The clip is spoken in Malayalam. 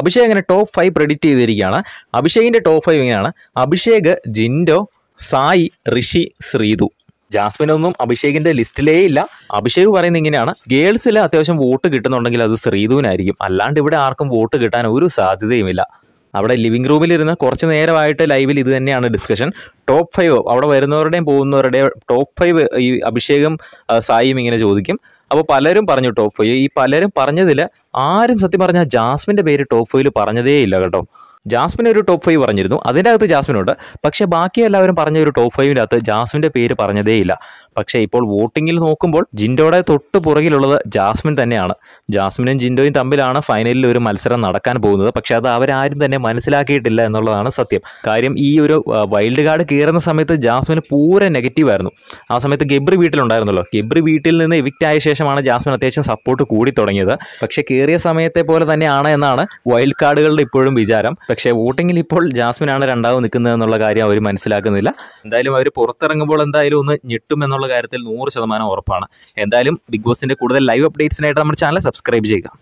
അഭിഷേക് അങ്ങനെ ടോപ്പ് ഫൈവ് പ്രെഡിക്റ്റ് ചെയ്തിരിക്കുകയാണ് അഭിഷേകിൻ്റെ ടോപ്പ് ഫൈവ് ഇങ്ങനെയാണ് അഭിഷേക് ജിൻഡോ സായി ഋഷി ശ്രീതു ജാസ്മിനൊന്നും അഭിഷേകിൻ്റെ ലിസ്റ്റിലേ ഇല്ല അഭിഷേക് പറയുന്നത് ഇങ്ങനെയാണ് ഗേൾസിൽ അത്യാവശ്യം വോട്ട് കിട്ടുന്നുണ്ടെങ്കിൽ അത് ശ്രീതുവിനായിരിക്കും അല്ലാണ്ട് ഇവിടെ ആർക്കും വോട്ട് കിട്ടാൻ ഒരു സാധ്യതയുമില്ല അവിടെ ലിവിംഗ് റൂമിലിരുന്ന് കുറച്ച് നേരമായിട്ട് ലൈവിൽ ഇത് തന്നെയാണ് ഡിസ്കഷൻ ടോപ്പ് ഫൈവ് അവിടെ വരുന്നവരുടെയും പോകുന്നവരുടെയും ടോപ്പ് ഫൈവ് ഈ അഭിഷേകും സായിയും ഇങ്ങനെ ചോദിക്കും അപ്പോൾ പലരും പറഞ്ഞു ടോപ്പ് ഫൈവ് ഈ പലരും പറഞ്ഞതിൽ ആരും സത്യം പറഞ്ഞാൽ ജാസ്മിൻ്റെ പേര് ടോപ്പ് ഫൈവിൽ പറഞ്ഞതേ ഇല്ല കേട്ടോ ജാസ്മിൻ ഒരു ടോപ്പ് ഫൈവ് പറഞ്ഞിരുന്നു അതിൻ്റെ അകത്ത് ജാസ്മിനുണ്ട് പക്ഷേ ബാക്കി എല്ലാവരും പറഞ്ഞ ഒരു ടോപ്പ് ഫൈവിൻ്റെ അകത്ത് ജാസ്മിൻ്റെ പേര് ഇല്ല പക്ഷേ ഇപ്പോൾ വോട്ടിങ്ങിൽ നോക്കുമ്പോൾ ജിൻഡോയുടെ തൊട്ട് പുറകിലുള്ളത് ജാസ്മിൻ തന്നെയാണ് ജാസ്മിനും ജിൻഡോയും തമ്മിലാണ് ഫൈനലിൽ ഒരു മത്സരം നടക്കാൻ പോകുന്നത് പക്ഷേ അത് അവരാരും തന്നെ മനസ്സിലാക്കിയിട്ടില്ല എന്നുള്ളതാണ് സത്യം കാര്യം ഈ ഒരു വൈൽഡ് കാർഡ് കയറുന്ന സമയത്ത് ജാസ്മിന് പൂര നെഗറ്റീവായിരുന്നു ആ സമയത്ത് ഗബ്രി വീട്ടിലുണ്ടായിരുന്നല്ലോ ഗബ്രി വീട്ടിൽ നിന്ന് എവിക്റ്റായ ശേഷം ശേഷമാണ് ജാസ്മിൻ അത്യാവശ്യം സപ്പോർട്ട് കൂടി തുടങ്ങിയത് പക്ഷേ കയറിയ സമയത്തെ പോലെ തന്നെയാണ് എന്നാണ് വൈൽഡ് കാർഡുകളുടെ ഇപ്പോഴും വിചാരം പക്ഷേ വോട്ടിങ്ങിൽ ഇപ്പോൾ ജാസ്മിനാണ് രണ്ടാമത് നിൽക്കുന്നത് എന്നുള്ള കാര്യം അവർ മനസ്സിലാക്കുന്നില്ല എന്തായാലും അവർ പുറത്തിറങ്ങുമ്പോൾ എന്തായാലും ഒന്ന് ഞെട്ടും എന്നുള്ള കാര്യത്തിൽ നൂറ് ശതമാനം ഉറപ്പാണ് എന്തായാലും ബിഗ് ബോസിന്റെ കൂടുതൽ ലൈവ് അപ്ഡേറ്റ്സിനായിട്ട് നമ്മുടെ ചാനൽ സബ്സ്ക്രൈബ് ചെയ്യുക